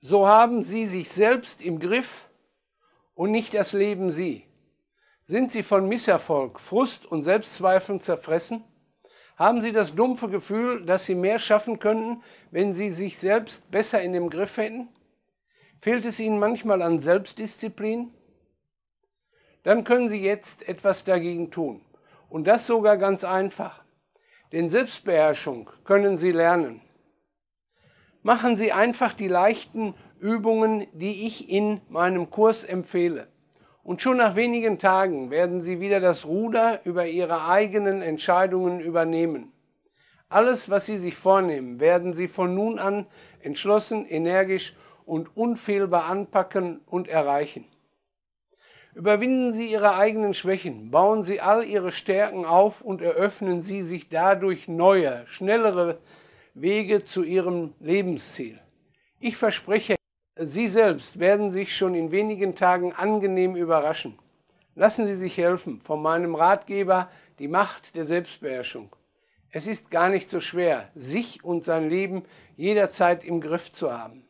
so haben sie sich selbst im Griff und nicht das Leben sie. Sind sie von Misserfolg, Frust und Selbstzweifeln zerfressen? Haben sie das dumpfe Gefühl, dass sie mehr schaffen könnten, wenn sie sich selbst besser in dem Griff hätten? Fehlt es ihnen manchmal an Selbstdisziplin? Dann können sie jetzt etwas dagegen tun. Und das sogar ganz einfach. Denn Selbstbeherrschung können sie lernen machen Sie einfach die leichten Übungen, die ich in meinem Kurs empfehle. Und schon nach wenigen Tagen werden Sie wieder das Ruder über Ihre eigenen Entscheidungen übernehmen. Alles, was Sie sich vornehmen, werden Sie von nun an entschlossen, energisch und unfehlbar anpacken und erreichen. Überwinden Sie Ihre eigenen Schwächen, bauen Sie all Ihre Stärken auf und eröffnen Sie sich dadurch neue, schnellere Wege zu ihrem Lebensziel. Ich verspreche, Sie selbst werden sich schon in wenigen Tagen angenehm überraschen. Lassen Sie sich helfen von meinem Ratgeber Die Macht der Selbstbeherrschung. Es ist gar nicht so schwer, sich und sein Leben jederzeit im Griff zu haben.